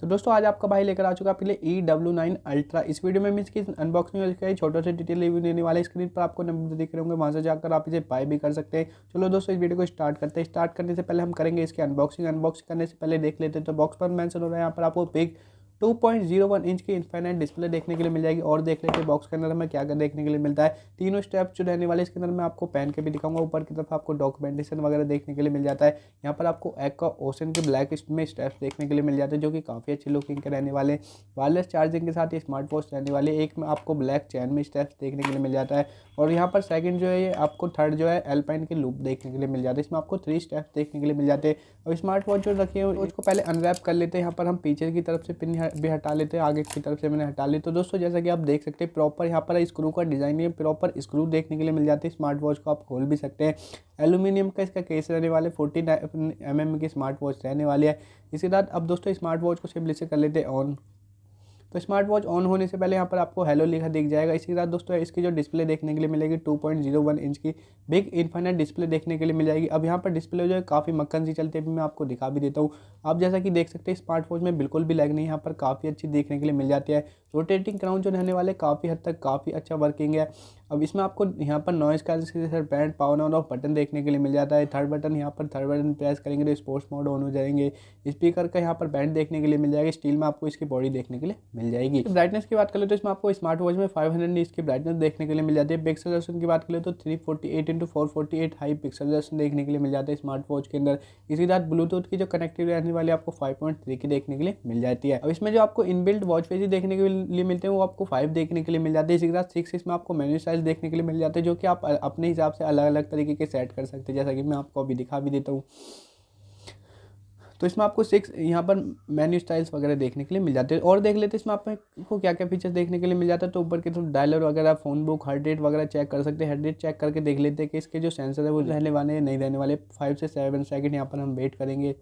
तो दोस्तों आज आपका भाई लेकर आ चुका आपके लिए ई डब्ल्यू नाइन अल्ट्रा इस वीडियो में इसकी अनबॉक्सिंग हो चुकी है छोटा सा डिटेल रिव्यू देने वाले स्क्रीन पर आपको नंबर दिख रहे होंगे वहाँ से जाकर आप इसे बाय भी कर सकते हैं चलो दोस्तों इस वीडियो को स्टार्ट करते हैं स्टार्ट करने से पहले हम करेंगे इसकी अनबॉक्सिंग अनबॉक्सिंग करने से पहले देख लेते हैं तो बॉक्स पर मैंसन हो रहा है यहाँ पर आपको बिग 2.01 इंच की इन्फाइनाइट डिस्प्ले देखने के लिए मिल जाएगी और देख लेते हैं बॉक्स के अंदर हमें क्या क्या देखने के लिए मिलता है तीनों स्टेप जो रहने वाले इसके अंदर मैं आपको पेन के भी दिखाऊंगा ऊपर की तरफ आपको डॉक्यूमेंटेशन वगैरह देखने के लिए मिल जाता है यहाँ पर आपको एक का ओशन के ब्लैक में स्टेप्स देखने के लिए मिल जाते हैं जो कि काफ़ी अच्छे लुकिंग के रहने वाले वायरलेस चार्जिंग के साथ ये स्मार्ट वॉच रहने वाले एक में आपको ब्लैक चैन में स्टेप्स देखने के लिए मिल जाता है और यहाँ पर सेकेंड जो है ये आपको थर्ड जो है एलपाइन के लूप देखने के लिए मिल जाते हैं इसमें आपको थ्री स्टेप्स देखने के लिए मिल जाते हैं और स्मार्ट वॉच जो रखे हुए उसको पहले अनरैप कर लेते हैं यहाँ पर हम पीछे की तरफ से पिन भी हटा लेते हैं आगे की तरफ से मैंने हटा ली तो दोस्तों जैसा कि आप देख सकते हैं प्रॉपर यहाँ पर स्क्रू का डिज़ाइन है प्रॉपर स्क्रू देखने के लिए मिल जाती है स्मार्ट वॉच को आप खोल भी सकते हैं एलुमिनियम का इसका केस रहने वाले फोर्टी एम एम की स्मार्ट वॉच रहने वाली है इसके बाद अब दोस्तों स्मार्ट वॉच को सिंपली से कर लेते हैं ऑन तो स्मार्ट वॉच ऑन होने से पहले यहाँ पर आपको हेलो लिखा दिख जाएगा इसी के साथ दोस्तों इसकी जो डिस्प्ले देखने के लिए मिलेगी 2.01 इंच की बिग इन्फाइनेट डिस्प्ले देखने के लिए मिल जाएगी अब यहाँ पर डिस्प्ले जो है काफ़ी मक्खन सी चलती है मैं आपको दिखा भी देता हूँ आप जैसा कि देख सकते हैं स्मार्ट वॉच में बिल्कुल भी लैग नहीं यहाँ पर काफ़ी अच्छी देखने के लिए मिल जाती है रोटेटिंग क्राउन जो रहने वाले काफ़ी हद तक काफ़ी अच्छा वर्किंग है अब इसमें आपको यहाँ पर नॉइज़ का सर band power on off button देखने के लिए मिल जाता है थर्ड बटन यहाँ पर थर्ड बटन प्रेस करेंगे तो स्पोर्ट्स मोड ऑन हो जाएंगे स्पीकर का यहाँ पर बैंड देखने के लिए मिल जाएगा स्टील में आपको इसकी बॉडी देखने के लिए मिल जाएगी तो ब्राइटनेस की बात करें तो इसमें आपको स्मार्ट वॉच में फाइव हंड्रेड इसकी ब्राइटनेस देखने के लिए मिल जाती है पिक्सल दर्शन की बात करें तो three forty eight into four forty eight high pixel दर्शन देखने के लिए मिल जाता है स्मार्ट वॉच के अंदर इसी साथ ब्लूटूथ की जो कनेक्टिव रहने वाली आपको फाइव पॉइंट थ्री की देखने के लिए मिल जाती है अब इसमें जो आपको इनबिल्ट वॉच फेज देखने के लिए मिलते हैं वो आपको फाइव देखने के लिए मिल जाती है इसी के साथ सिक्स इसमें आपको मेन्यू साइज मॉडल्स देखने के लिए मिल जाते हैं जो कि आप अपने हिसाब से अलग अलग तरीके के सेट कर सकते हैं जैसा कि मैं आपको अभी दिखा भी देता हूँ तो इसमें आपको सिक्स यहाँ पर मेन्यू स्टाइल्स वगैरह देखने के लिए मिल जाते हैं और देख लेते हैं इसमें आपको क्या क्या फीचर्स देखने के लिए मिल जाता है तो ऊपर की तरफ डायलर वगैरह फोन बुक हार्ट रेट वगैरह चेक कर सकते हैं हार्ट रेट चेक करके देख लेते हैं कि इसके जो सेंसर है वो रहने वाले या नहीं रहने वाले फाइव से सेवन सेकेंड यहाँ पर हम वेट करेंगे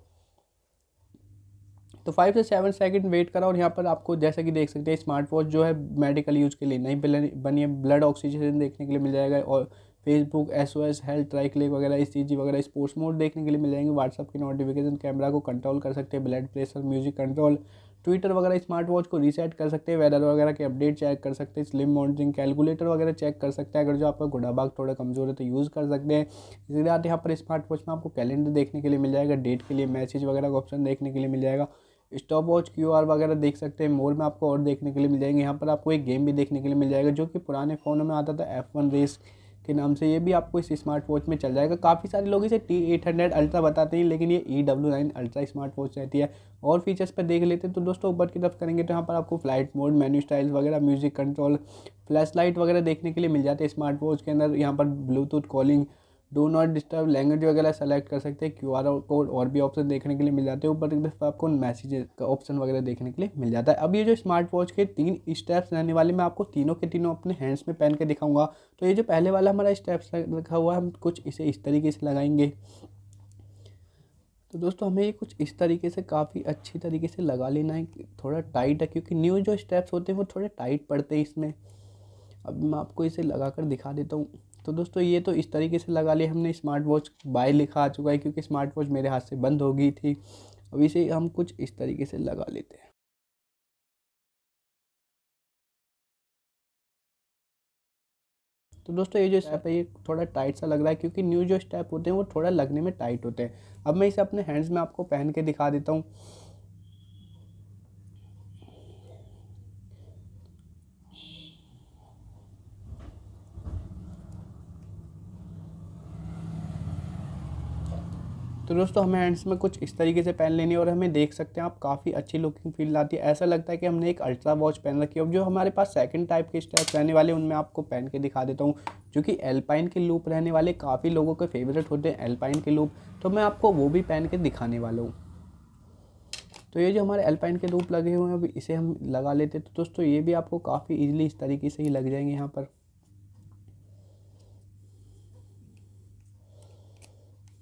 तो फाइव से सेवन सेकंड वेट करा और यहाँ पर आपको जैसा कि देख सकते हैं स्मार्ट वॉच जो है मेडिकल यूज़ के लिए नहीं बनी है ब्लड ऑक्सीजन देखने के लिए मिल जाएगा और Facebook S O S health click वगैरह इस चीज़ वगैरह स्पोर्ट्स मोड देखने के लिए मिल जाएंगे व्हाट्सअप के नोटिफिकेशन कैमरा को कंट्रोल कर सकते हैं blood pressure music control Twitter वगैरह स्मार्ट वॉच को रीसेट कर सकते हैं वेदर वगैरह के अपडेट चेक कर सकते हैं स्लिम मॉनिटरिंग कैलकुलेटर वगैरह चेक कर सकते हैं अगर जो आपका घुड़ा भाग थोड़ा कमज़ोर है तो यूज़ कर सकते हैं इसके साथ यहाँ पर स्मार्ट वॉच में आपको कैलेंडर देखने के लिए मिल जाएगा डेट के लिए मैसेज वगैरह का ऑप्शन देखने के लिए मिल जाएगा स्टॉप वॉच क्यू वगैरह देख सकते हैं मोर में आपको और देखने के लिए मिल जाएंगे यहाँ पर आपको एक गेम भी देखने के लिए मिल जाएगा जो कि पुराने फ़ोनों में आता था एफ़ वन रेस के नाम से ये भी आपको इस स्मार्ट वॉच में चल जाएगा काफ़ी सारे लोग इसे टी एट हंड्रेड अल्ट्रा बताते हैं लेकिन ये E W nine ultra smart watch रहती है और फीचर्स पर देख लेते हैं तो दोस्तों ऊपर की तरफ करेंगे तो यहाँ पर आपको फ्लाइट मोड मेन्यू स्टाइल्स वगैरह म्यूजिक कंट्रोल फ्लैश लाइट वगैरह देखने के लिए मिल जाते हैं स्मार्ट वॉच के अंदर यहाँ पर Bluetooth calling do not disturb language वगैरह सेलेक्ट कर सकते हैं क्यू आर कोड और भी ऑप्शन देखने के लिए मिल जाते हैं ऊपर एक दफ़ा आपको मैसेजेस का ऑप्शन वगैरह देखने के लिए मिल जाता है अब ये जो स्मार्ट वॉच के तीन स्टेप्स रहने वाले मैं आपको तीनों के तीनों अपने हैंड्स में पहन के दिखाऊंगा तो ये जो पहले वाला हमारा स्टेप्स रखा हुआ है हम कुछ इसे इस तरीके से लगाएंगे तो दोस्तों हमें ये कुछ इस तरीके से काफ़ी अच्छी तरीके से लगा लेना है थोड़ा टाइट है क्योंकि न्यू जो स्टेप्स होते हैं वो थोड़े टाइट पड़ते हैं इसमें अब मैं आपको इसे लगा कर दिखा देता हूँ तो दोस्तों ये तो इस तरीके से लगा लिया हमने स्मार्ट वॉच बाय लिखा आ चुका है क्योंकि स्मार्ट वॉच मेरे हाथ से बंद हो गई थी अब इसे हम कुछ इस तरीके से लगा लेते हैं तो दोस्तों ये जो स्टेप है ये थोड़ा टाइट सा लग रहा है क्योंकि न्यू जो स्टेप होते हैं वो थोड़ा लगने में टाइट होते हैं अब मैं इसे अपने हैंड्स में आपको पहन के दिखा देता हूँ तो दोस्तों हमें हैंड्स में कुछ इस तरीके से पेन लेनी है और हमें देख सकते हैं आप काफ़ी अच्छी लुकिंग फील आती है ऐसा लगता है कि हमने एक अल्ट्रा वॉच पेन रखी है जो हमारे पास सेकंड टाइप के स्टेप रहने वाले उनमें आपको पहन के दिखा देता हूँ जो कि एल्पाइन के लूप रहने वाले काफ़ी लोगों के फेवरेट होते हैं एल्पाइन के लूप तो मैं आपको वो भी पहन के दिखाने वाला हूँ तो ये जो हमारे एल्पाइन के लूप लगे हुए हैं अभी इसे हम लगा लेते तो दोस्तों ये भी आपको काफ़ी ईजिली इस तरीके से ही लग जाएंगे यहाँ पर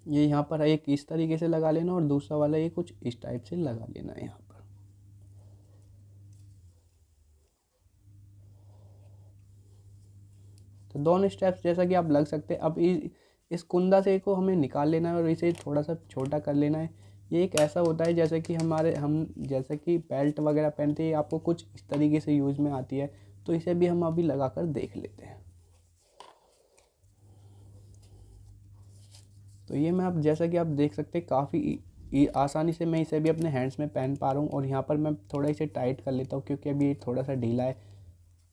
ये यहाँ पर एक इस तरीके से लगा लेना और दूसरा वाला ये कुछ इस टाइप से लगा लेना है यहाँ पर तो दोनों स्टेप्स जैसा कि आप लग सकते हैं अब इस इस कुंदा से को हमें निकाल लेना है और इसे थोड़ा सा छोटा कर लेना है ये एक ऐसा होता है जैसे कि हमारे हम जैसे कि बेल्ट वगैरह पहनते हैं आपको कुछ इस तरीके से यूज़ में आती है तो इसे भी हम अभी लगा कर देख लेते हैं तो ये मैं आप जैसा कि आप देख सकते हैं काफ़ी आसानी से मैं इसे भी अपने हैंड्स में पहन पा रहा हूँ और यहाँ पर मैं थोड़ा इसे टाइट कर लेता हूँ क्योंकि अभी थोड़ा सा ढीला है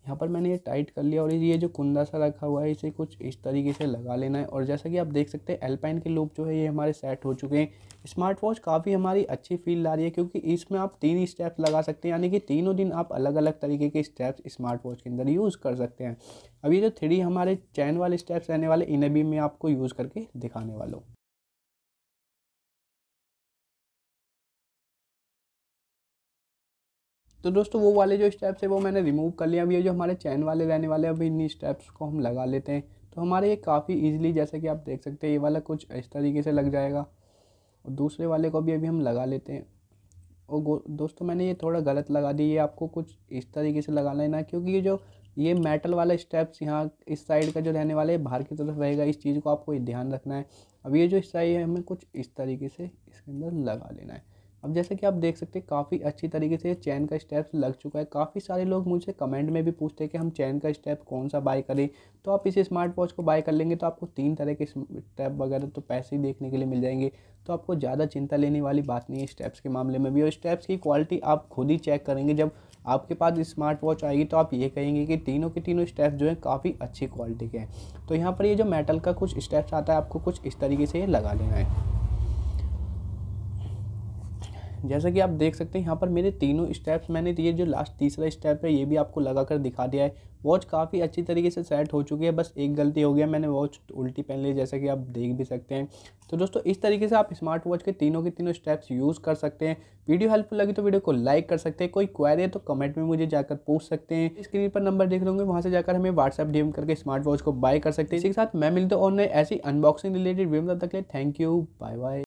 यहाँ पर मैंने ये टाइट कर लिया और ये जो कुंदा सा रखा हुआ है इसे कुछ इस तरीके से लगा लेना है और जैसा कि आप देख सकते हैं एल्पाइन के लूप जो है ये हमारे सेट हो चुके हैं स्मार्ट वॉच काफ़ी हमारी अच्छी फील ला रही है क्योंकि इसमें आप तीन स्टेप्स लगा सकते हैं यानी कि तीनों दिन आप अलग अलग तरीके के स्टेप्स स्मार्ट वॉच के अंदर यूज़ कर सकते हैं अभी जो थ्री हमारे चैन वाले स्टेप्स रहने वाले इन्हें भी मैं आपको यूज़ करके दिखाने वाला हूँ तो दोस्तों वो वाले जो स्टेप्स है वो मैंने रिमूव कर लिया अभी ये जो हमारे चैन वाले रहने वाले अभी इन स्टेप्स को हम लगा लेते हैं तो हमारे ये काफ़ी ईजिली जैसे कि आप देख सकते हैं ये वाला कुछ इस तरीके से लग जाएगा और दूसरे वाले को भी अभी हम लगा लेते हैं और दोस्तों मैंने ये थोड़ा गलत लगा दी ये आपको कुछ इस तरीके से लगा लेना क्योंकि ये जो ये मेटल वाला स्टेप्स यहाँ इस साइड का जो रहने वाला है बाहर की तरफ रहेगा इस चीज़ को आपको ध्यान रखना है अब ये जो हिस्सा है हमें कुछ इस तरीके से इसके अंदर लगा लेना है अब जैसे कि आप देख सकते हैं काफ़ी अच्छी तरीके से चैन का स्टेप लग चुका है काफ़ी सारे लोग मुझे कमेंट में भी पूछते हैं कि हम चैन का स्टेप कौन सा बाय करें तो आप इस स्मार्ट वॉच को बाय कर लेंगे तो आपको तीन तरह के स्टेप वगैरह तो पैसे ही देखने के लिए मिल जाएंगे तो आपको ज़्यादा चिंता लेने वाली बात नहीं है स्टेप्स के मामले में भी और स्टेप्स की क्वालिटी आप खुद ही चेक करेंगे जब आपके पास स्मार्ट वॉच आएगी तो आप ये कहेंगे कि तीनों के तीनों स्टेप्स जो हैं काफ़ी अच्छी क्वालिटी के हैं तो यहाँ पर ये जो मेटल का कुछ स्टेप्स आता है आपको कुछ इस तरीके से लगा लेना है जैसा कि आप देख सकते हैं यहाँ पर मेरे तीनों स्टेप्स मैंने ये जो लास्ट तीसरा स्टेप है ये भी आपको लगा कर दिखा दिया है वॉच काफ़ी अच्छी तरीके से सेट हो चुकी है बस एक गलती हो गया मैंने वॉच उल्टी पहन ली जैसा कि आप देख भी सकते हैं तो दोस्तों इस तरीके से आप स्मार्ट वॉच के तीनों के तीनों स्टेप्स यूज़ कर सकते हैं वीडियो हेल्पफुल लगी तो वीडियो को लाइक कर सकते हैं कोई क्वेरी है तो कमेंट में मुझे जाकर पूछ सकते हैं स्क्रीन पर नंबर देख लूँगे वहाँ से जाकर हमें व्हाट्सअप डी करके स्मार्ट वॉच को बाय कर सकते हैं इसी के साथ मैं मिलता हूँ और ऐसी अनबॉक्सिंग रिलेटेड वीडियो तक के थैंक यू बाय बाय